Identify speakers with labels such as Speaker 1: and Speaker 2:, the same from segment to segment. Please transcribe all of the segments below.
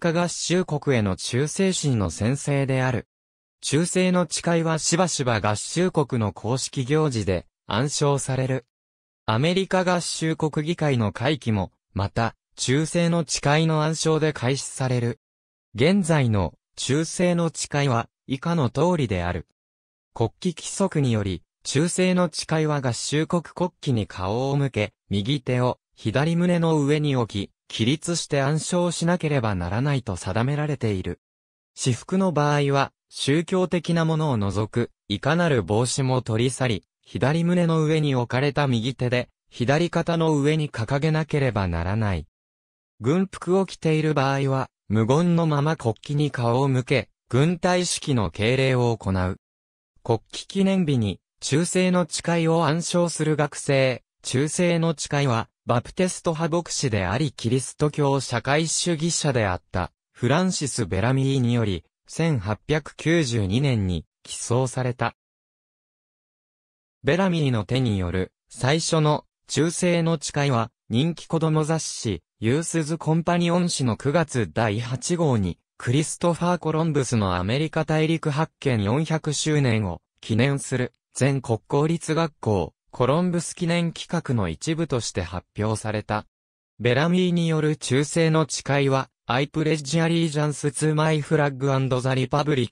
Speaker 1: カ合衆国への忠誠心の先制である。忠誠の誓いはしばしば合衆国の公式行事で暗唱される。アメリカ合衆国議会の会期も、また、忠誠の誓いの暗唱で開始される。現在の忠誠の誓いは以下の通りである。国旗規則により、忠誠の誓いは合衆国国旗に顔を向け、右手を左胸の上に置き、起立して暗唱しなければならないと定められている。私服の場合は、宗教的なものを除く、いかなる帽子も取り去り、左胸の上に置かれた右手で、左肩の上に掲げなければならない。軍服を着ている場合は、無言のまま国旗に顔を向け、軍隊式の敬礼を行う。国旗記念日に、忠誠の誓いを暗唱する学生、忠誠の誓いは、バプテスト派牧師でありキリスト教社会主義者であった、フランシス・ベラミーにより、1892年に起草された。ベラミーの手による最初の中世の誓いは人気子供雑誌ユースズ・コンパニオン誌の9月第8号にクリストファー・コロンブスのアメリカ大陸発見400周年を記念する全国公立学校コロンブス記念企画の一部として発表された。ベラミーによる忠誠の誓いは、I pledge allegiance to my flag and the republic,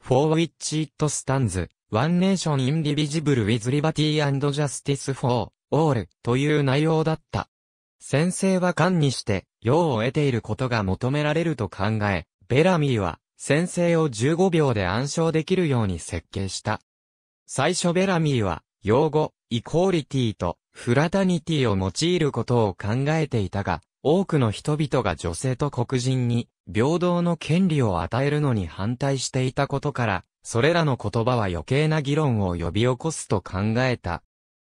Speaker 1: for which it stands, one nation indivisible with liberty and justice for all という内容だった。先生は官にして、用を得ていることが求められると考え、ベラミーは、先生を15秒で暗唱できるように設計した。最初ベラミーは、用語、イコーリティとフラタニティを用いることを考えていたが、多くの人々が女性と黒人に平等の権利を与えるのに反対していたことから、それらの言葉は余計な議論を呼び起こすと考えた。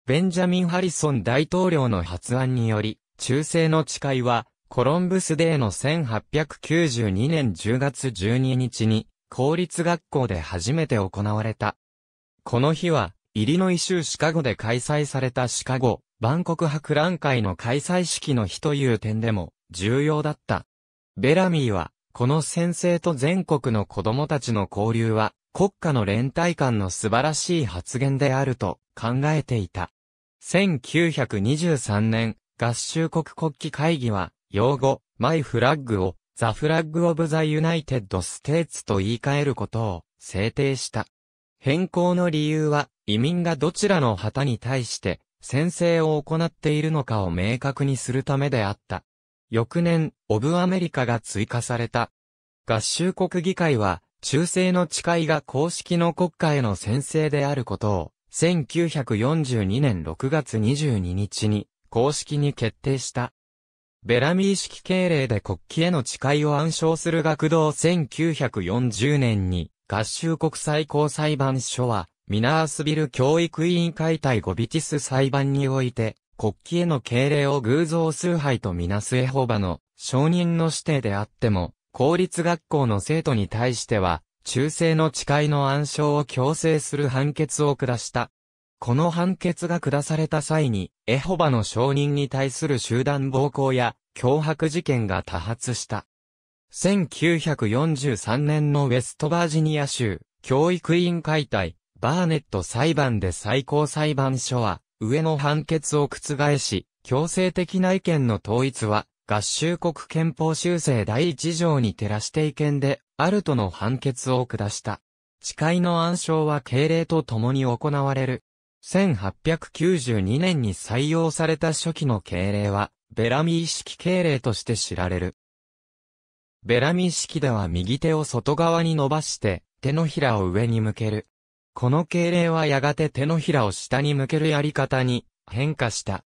Speaker 1: ベンジャミン・ハリソン大統領の発案により、中世の誓いは、コロンブスデーの1892年10月12日に、公立学校で初めて行われた。この日は、イリノイ州シカゴで開催されたシカゴ、万国博覧会の開催式の日という点でも重要だった。ベラミーは、この先生と全国の子供たちの交流は、国家の連帯感の素晴らしい発言であると考えていた。1923年、合衆国国旗会議は、用語、マイフラッグを、ザ・フラッグ・オブ・ザ・ユナイテッド・ステーツと言い換えることを制定した。変更の理由は、移民がどちらの旗に対して先制を行っているのかを明確にするためであった。翌年、オブアメリカが追加された。合衆国議会は、中世の誓いが公式の国家への宣誓であることを、1942年6月22日に、公式に決定した。ベラミー式敬礼で国旗への誓いを暗唱する学童1940年に、合衆国最高裁判所は、ミナースビル教育委員会対ゴビティス裁判において、国旗への敬礼を偶像崇拝とみなすエホバの承認の指定であっても、公立学校の生徒に対しては、中世の誓いの暗唱を強制する判決を下した。この判決が下された際に、エホバの承認に対する集団暴行や脅迫事件が多発した。1943年のウェストバージニア州教育委員会対バーネット裁判で最高裁判所は、上の判決を覆し、強制的な意見の統一は、合衆国憲法修正第一条に照らして意見で、あるとの判決を下した。誓いの暗唱は敬礼と共に行われる。1892年に採用された初期の敬礼は、ベラミー式敬礼として知られる。ベラミー式では右手を外側に伸ばして、手のひらを上に向ける。この敬礼はやがて手のひらを下に向けるやり方に変化した。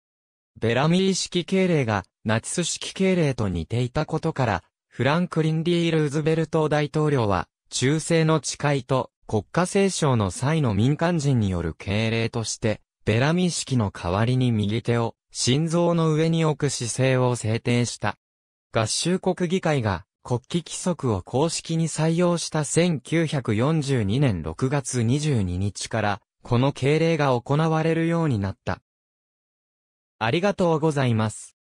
Speaker 1: ベラミー式敬礼がナチス式敬礼と似ていたことから、フランクリン・ディー・ルーズベルト大統領は、忠誠の誓いと国家聖唱の際の民間人による敬礼として、ベラミー式の代わりに右手を心臓の上に置く姿勢を制定した。合衆国議会が国旗規則を公式に採用した1942年6月22日から、この敬礼が行われるようになった。ありがとうございます。